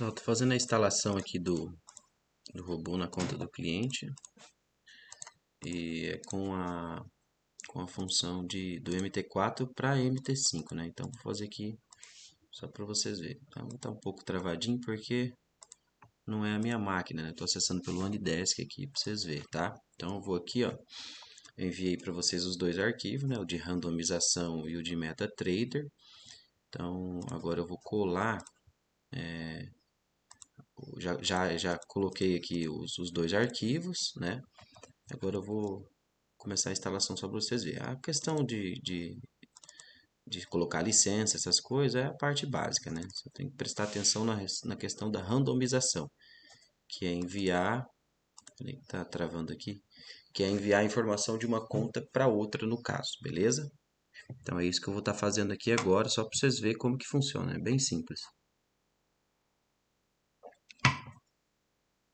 Pessoal, estou fazendo a instalação aqui do, do robô na conta do cliente e é com a, com a função de, do MT4 para MT5, né? Então, vou fazer aqui só para vocês verem. Está tá um pouco travadinho porque não é a minha máquina, né? Estou acessando pelo OneDesk aqui para vocês verem, tá? Então, eu vou aqui, ó. enviei para vocês os dois arquivos, né? O de randomização e o de MetaTrader. Então, agora eu vou colar... É, já, já, já coloquei aqui os, os dois arquivos, né? Agora eu vou começar a instalação só para vocês verem. A questão de, de, de, colocar licença, essas coisas, é a parte básica, né? Você tem que prestar atenção na, na questão da randomização, que é enviar... Peraí, tá travando aqui. Que é enviar a informação de uma conta para outra, no caso, beleza? Então, é isso que eu vou estar tá fazendo aqui agora, só para vocês verem como que funciona. É bem simples.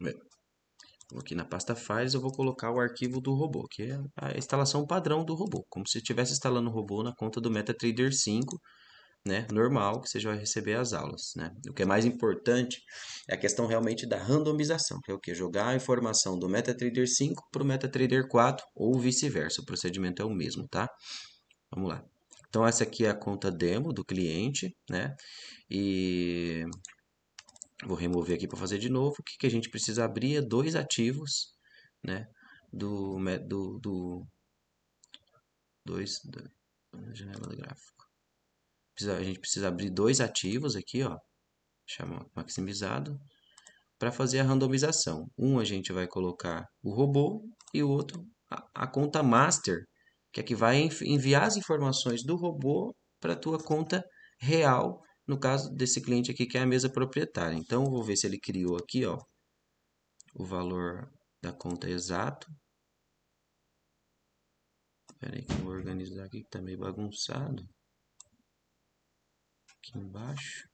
Vou é. aqui na pasta Files, eu vou colocar o arquivo do robô, que é a instalação padrão do robô, como se estivesse instalando o robô na conta do MetaTrader 5, né, normal, que você já vai receber as aulas. Né? O que é mais importante é a questão realmente da randomização, que é o que? Jogar a informação do MetaTrader 5 para o MetaTrader 4 ou vice-versa, o procedimento é o mesmo, tá? Vamos lá. Então, essa aqui é a conta demo do cliente, né? E Vou remover aqui para fazer de novo. O que, que a gente precisa abrir é dois ativos, né? Do, do, do dois janela do gráfico. Precisa, a gente precisa abrir dois ativos aqui, ó, chama maximizado, para fazer a randomização. Um a gente vai colocar o robô e o outro a, a conta master, que é que vai enviar as informações do robô para a tua conta real no caso desse cliente aqui que é a mesa proprietária. Então, eu vou ver se ele criou aqui ó, o valor da conta exato. Espera aí que eu vou organizar aqui que tá meio bagunçado. Aqui embaixo.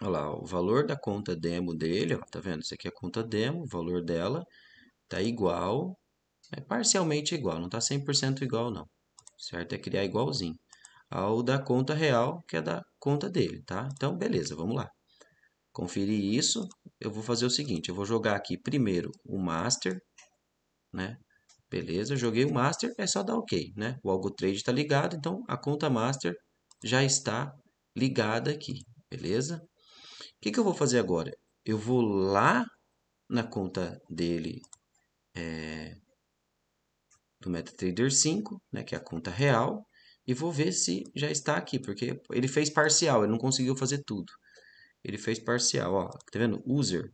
Olha lá, ó, o valor da conta demo dele, ó, tá vendo? Isso aqui é a conta demo, o valor dela tá igual, é parcialmente igual, não tá 100% igual não. Certo? É criar igualzinho ao da conta real, que é da conta dele, tá? Então, beleza, vamos lá. Conferir isso, eu vou fazer o seguinte, eu vou jogar aqui primeiro o master, né? Beleza, joguei o master, é só dar OK, né? O algo trade está ligado, então a conta master já está ligada aqui, beleza? O que, que eu vou fazer agora? Eu vou lá na conta dele é, do MetaTrader 5, né, que é a conta real, e vou ver se já está aqui, porque ele fez parcial, ele não conseguiu fazer tudo. Ele fez parcial, ó, tá vendo? User,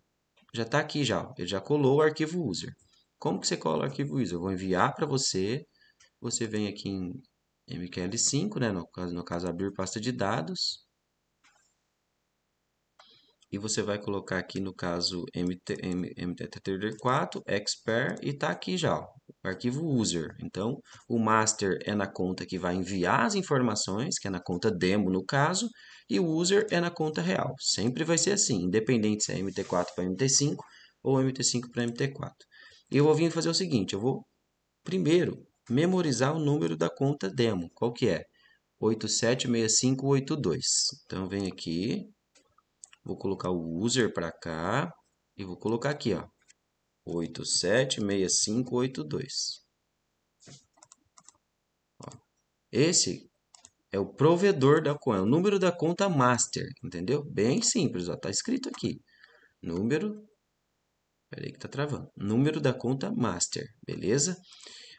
já está aqui já, ele já colou o arquivo user. Como que você cola o arquivo user? Eu vou enviar para você, você vem aqui em MQL5, né, no caso, no caso abrir pasta de dados, e você vai colocar aqui no caso mt 4 expert e está aqui já ó, o arquivo user. Então, o master é na conta que vai enviar as informações, que é na conta demo no caso, e o user é na conta real. Sempre vai ser assim, independente se é MT4 para MT5 ou MT5 para MT4. Eu vou vir fazer o seguinte, eu vou primeiro memorizar o número da conta demo. Qual que é? 876582. Então, vem aqui, Vou colocar o user para cá e vou colocar aqui, ó, 876582. Ó, esse é o provedor da conta, é o número da conta master, entendeu? Bem simples, ó, tá escrito aqui. Número Peraí que tá travando. Número da conta master, beleza?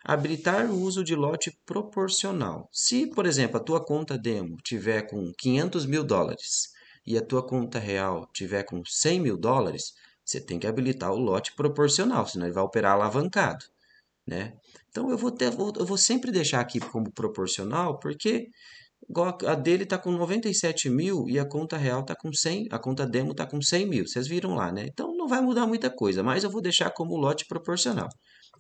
Habilitar o uso de lote proporcional. Se, por exemplo, a tua conta demo tiver com 500 mil dólares e a tua conta real tiver com 100 mil dólares, você tem que habilitar o lote proporcional, senão ele vai operar alavancado, né? Então eu vou, ter, eu vou sempre deixar aqui como proporcional, porque a dele está com 97 mil e a conta real está com 100, a conta demo está com 100 mil, vocês viram lá, né? Então não vai mudar muita coisa, mas eu vou deixar como lote proporcional.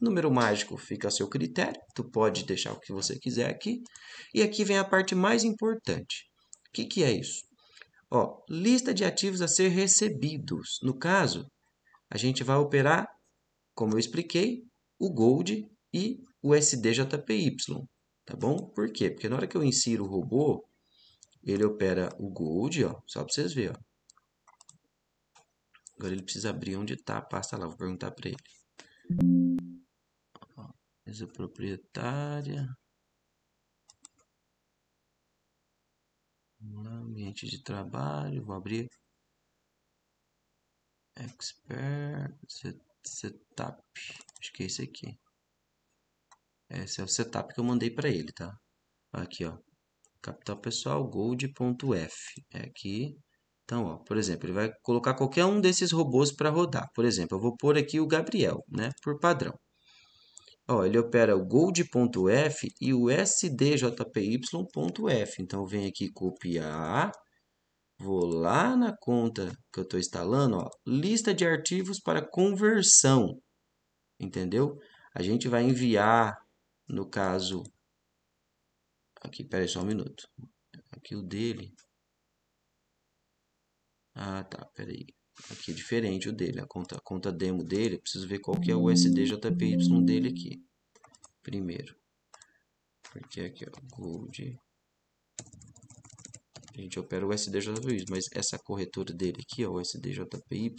Número mágico fica a seu critério, tu pode deixar o que você quiser aqui. E aqui vem a parte mais importante. O que, que é isso? Ó, lista de ativos a ser recebidos. No caso, a gente vai operar, como eu expliquei, o Gold e o SDJPY. Tá bom? Por quê? Porque na hora que eu insiro o robô, ele opera o Gold, ó, só para vocês verem. Ó. Agora ele precisa abrir onde está a pasta lá, vou perguntar para ele. Mesa proprietária. ambiente de trabalho, vou abrir expert setup, acho que é esse aqui. Esse é o setup que eu mandei para ele, tá? Aqui, ó, capital pessoal gold.f, é aqui. Então, ó, por exemplo, ele vai colocar qualquer um desses robôs para rodar. Por exemplo, eu vou pôr aqui o Gabriel, né, por padrão. Ó, ele opera o gold.f e o sdjpy.f. Então, eu venho aqui copiar, vou lá na conta que eu estou instalando, ó, lista de arquivos para conversão, entendeu? A gente vai enviar, no caso, aqui, peraí só um minuto, aqui o dele, ah tá, peraí, Aqui é diferente o dele, a conta, a conta demo dele, preciso ver qual que é o SDJPY dele aqui. Primeiro. Porque aqui, ó, Gold. A gente opera o SDJPY, mas essa corretora dele aqui, ó, o SDJPY,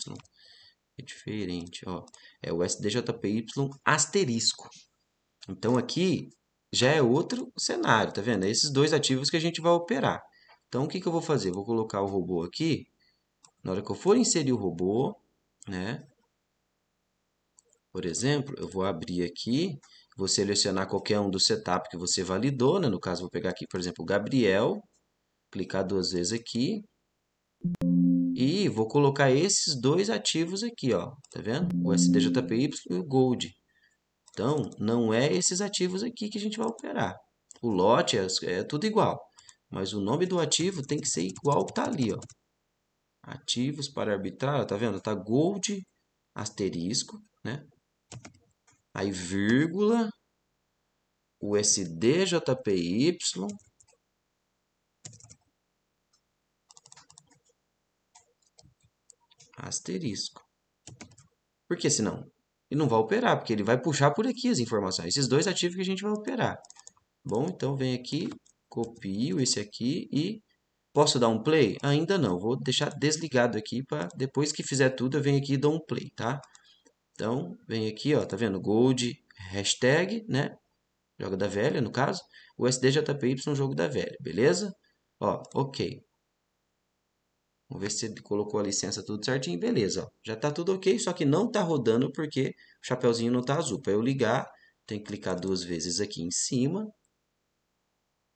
é diferente, ó. É o SDJPY asterisco. Então, aqui já é outro cenário, tá vendo? É esses dois ativos que a gente vai operar. Então, o que, que eu vou fazer? Vou colocar o robô aqui na hora que eu for inserir o robô, né? Por exemplo, eu vou abrir aqui, vou selecionar qualquer um do setup que você validou, né? No caso, vou pegar aqui, por exemplo, o Gabriel, clicar duas vezes aqui. E vou colocar esses dois ativos aqui, ó, tá vendo? O SDJPY e o Gold. Então, não é esses ativos aqui que a gente vai operar. O lote é, é tudo igual, mas o nome do ativo tem que ser igual que tá ali, ó ativos para arbitrar, tá vendo? Tá gold, asterisco, né? Aí vírgula, USDJPY, asterisco. Por que senão? Ele não vai operar, porque ele vai puxar por aqui as informações. Esses dois ativos que a gente vai operar. Bom, então vem aqui, copio esse aqui e Posso dar um play? Ainda não, vou deixar desligado aqui para depois que fizer tudo eu venho aqui e dou um play, tá? Então, vem aqui, ó, tá vendo? Gold, hashtag, né? Jogo da velha, no caso. O SDJPY, jogo da velha, beleza? Ó, ok. Vamos ver se ele colocou a licença tudo certinho. Beleza, ó. já tá tudo ok, só que não tá rodando porque o chapeuzinho não tá azul. Para eu ligar, tem que clicar duas vezes aqui em cima,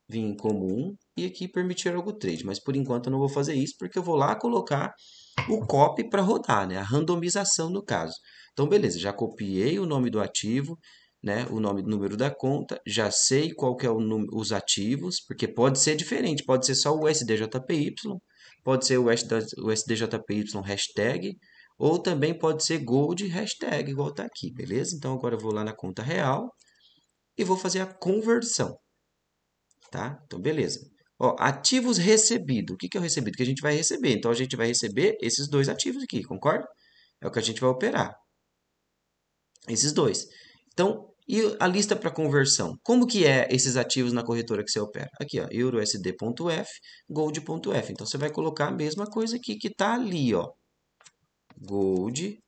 vir como um e aqui permitir algo trade. Mas por enquanto eu não vou fazer isso porque eu vou lá colocar o copy para rodar, né? a randomização no caso. Então, beleza, já copiei o nome do ativo, né? o nome do número da conta, já sei qual que é o os ativos, porque pode ser diferente, pode ser só o SDJPY, pode ser o SDJPY hashtag, ou também pode ser gold hashtag, igual está aqui, beleza? Então, agora eu vou lá na conta real e vou fazer a conversão. Tá? Então, beleza. Ó, ativos recebido. O que, que é o recebido? Que a gente vai receber. Então, a gente vai receber esses dois ativos aqui, concorda? É o que a gente vai operar. Esses dois. Então, e a lista para conversão? Como que é esses ativos na corretora que você opera? Aqui, ó, EuroSD.f, Gold.f. Então, você vai colocar a mesma coisa aqui que está ali, ó. Gold.f,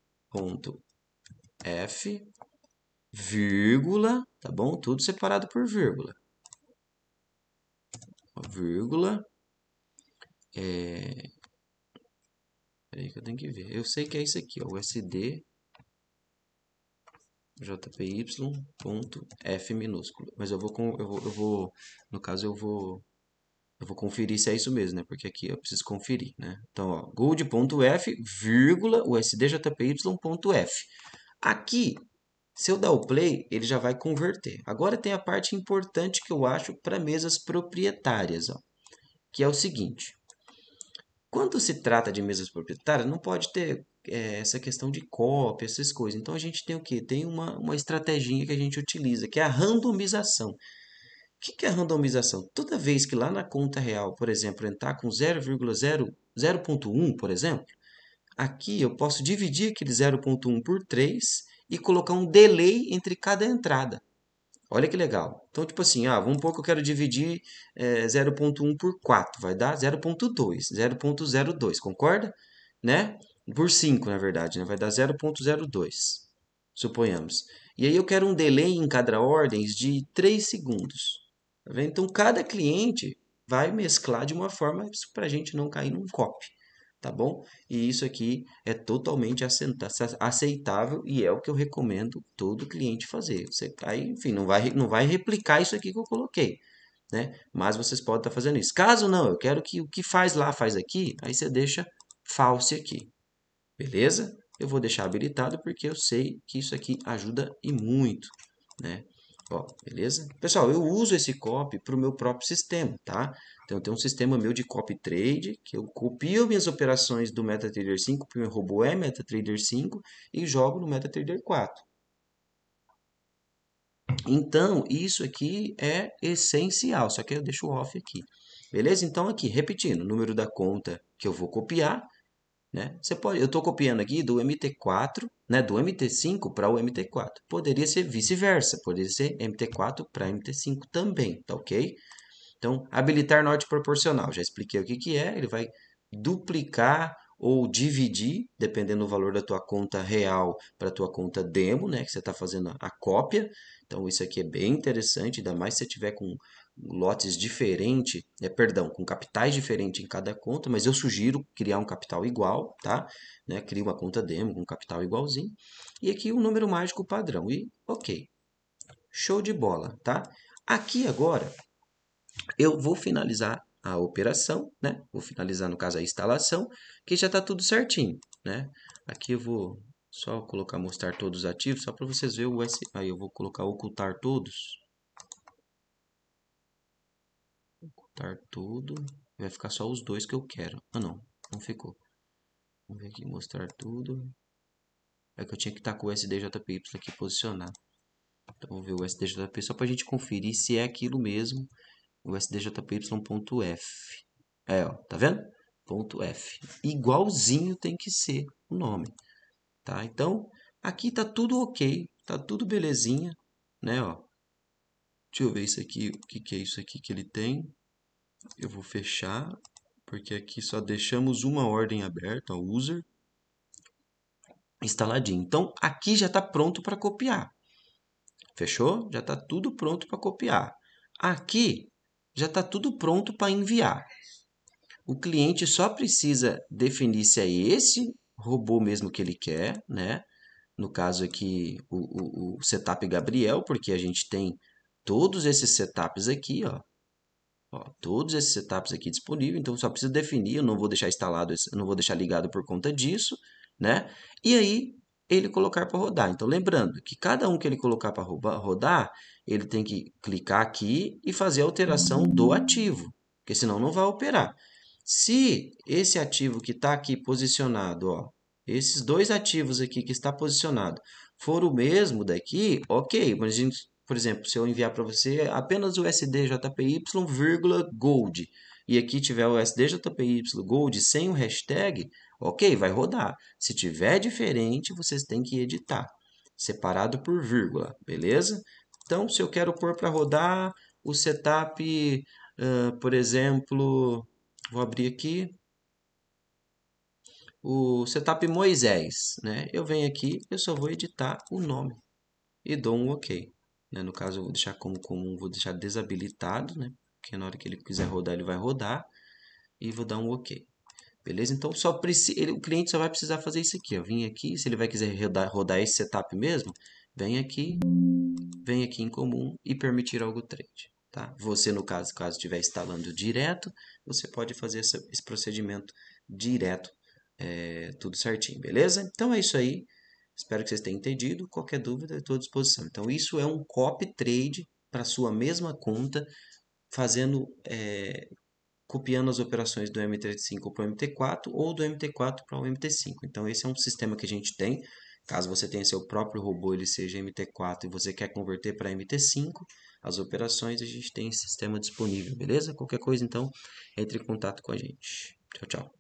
vírgula, tá bom? Tudo separado por vírgula vírgula, é, peraí que eu tenho que ver, eu sei que é isso aqui, ó, usd jpy.f ponto f minúsculo, mas eu vou, eu vou, eu vou, no caso eu vou, eu vou conferir se é isso mesmo, né, porque aqui eu preciso conferir, né, então, ó, gold.f, vírgula, usd ponto f, aqui se eu dar o play, ele já vai converter. Agora tem a parte importante que eu acho para mesas proprietárias, ó, que é o seguinte. Quando se trata de mesas proprietárias, não pode ter é, essa questão de cópia, essas coisas. Então a gente tem o que? Tem uma, uma estratégia que a gente utiliza, que é a randomização. O que, que é a randomização? Toda vez que lá na conta real, por exemplo, entrar com 0,001, por exemplo, aqui eu posso dividir aquele 0,1 por 3 e colocar um delay entre cada entrada. Olha que legal. Então, tipo assim, ah, vamos pouco que eu quero dividir é, eh, 0.1 por 4, vai dar 0.2, 0.02, concorda? Né? Por 5, na verdade, né? vai dar 0.02, suponhamos. E aí eu quero um delay em cada ordem de 3 segundos. Tá então, cada cliente vai mesclar de uma forma para a gente não cair num copy tá bom? E isso aqui é totalmente aceitável e é o que eu recomendo todo cliente fazer. Você tá aí, enfim, não vai, não vai replicar isso aqui que eu coloquei, né? Mas vocês podem estar tá fazendo isso. Caso não, eu quero que o que faz lá, faz aqui, aí você deixa false aqui, beleza? Eu vou deixar habilitado porque eu sei que isso aqui ajuda e muito, né? Ó, beleza? Pessoal, eu uso esse copy para o meu próprio sistema, tá? Então, eu tenho um sistema meu de copy trade, que eu copio minhas operações do MetaTrader 5, porque meu robô é MetaTrader 5, e jogo no MetaTrader 4. Então, isso aqui é essencial, só que eu deixo off aqui. Beleza? Então, aqui, repetindo, número da conta que eu vou copiar, né? Você pode, eu estou copiando aqui do MT4, né, do MT5 para o MT4. Poderia ser vice-versa, poderia ser MT4 para MT5 também, tá ok? Então, habilitar note proporcional, já expliquei o que, que é, ele vai duplicar ou dividir, dependendo do valor da tua conta real para a tua conta demo, né, que você está fazendo a cópia. Então, isso aqui é bem interessante, ainda mais se você tiver com lotes diferentes, é, perdão, com capitais diferentes em cada conta, mas eu sugiro criar um capital igual, tá? Né? Cria uma conta demo com um capital igualzinho. E aqui um número mágico padrão. E ok. Show de bola, tá? Aqui agora, eu vou finalizar a operação, né? Vou finalizar, no caso, a instalação, que já está tudo certinho, né? Aqui eu vou só colocar mostrar todos os ativos, só para vocês verem o S... Aí eu vou colocar ocultar todos, mostrar tudo. Vai ficar só os dois que eu quero. Ah, não. Não ficou. Vamos ver aqui, mostrar tudo. É que eu tinha que estar tá com o SDJPY aqui posicionado. Então, vamos ver o SDJP só para a gente conferir se é aquilo mesmo. O SDJPY.f. É, ó. Tá vendo? Ponto .f. Igualzinho tem que ser o nome. Tá? Então, aqui tá tudo ok. Tá tudo belezinha. Né, ó. Deixa eu ver isso aqui, o que, que é isso aqui que ele tem eu vou fechar, porque aqui só deixamos uma ordem aberta, o user, instaladinho. Então, aqui já está pronto para copiar. Fechou? Já está tudo pronto para copiar. Aqui já está tudo pronto para enviar. O cliente só precisa definir se é esse robô mesmo que ele quer, né? No caso aqui, o, o, o setup Gabriel, porque a gente tem todos esses setups aqui, ó. Ó, todos esses setups aqui disponíveis, então só precisa definir, eu não vou deixar instalado, não vou deixar ligado por conta disso, né? E aí ele colocar para rodar. Então lembrando que cada um que ele colocar para rodar, ele tem que clicar aqui e fazer a alteração do ativo, porque senão não vai operar. Se esse ativo que está aqui posicionado, ó, esses dois ativos aqui que está posicionado, for o mesmo daqui, ok, mas a gente por exemplo, se eu enviar para você apenas o SDJPY, gold, e aqui tiver o SDJPY gold sem o hashtag, ok, vai rodar. Se tiver diferente, vocês têm que editar, separado por vírgula, beleza? Então, se eu quero pôr para rodar o setup, uh, por exemplo, vou abrir aqui, o setup Moisés, né? Eu venho aqui, eu só vou editar o nome e dou um OK. Né? No caso, eu vou deixar como comum, vou deixar desabilitado, né? Porque na hora que ele quiser rodar, ele vai rodar. E vou dar um OK. Beleza? Então, só ele, o cliente só vai precisar fazer isso aqui. Ó. Vim aqui, se ele vai quiser rodar, rodar esse setup mesmo, vem aqui, vem aqui em comum e permitir algo trade. Tá? Você, no caso, caso estiver instalando direto, você pode fazer esse, esse procedimento direto, é, tudo certinho, beleza? Então é isso aí. Espero que vocês tenham entendido. Qualquer dúvida, estou à disposição. Então, isso é um copy trade para sua mesma conta, fazendo, é, copiando as operações do MT5 para o MT4 ou do MT4 para o MT5. Então, esse é um sistema que a gente tem. Caso você tenha seu próprio robô, ele seja MT4 e você quer converter para MT5, as operações a gente tem esse sistema disponível, beleza? Qualquer coisa, então, entre em contato com a gente. Tchau, tchau.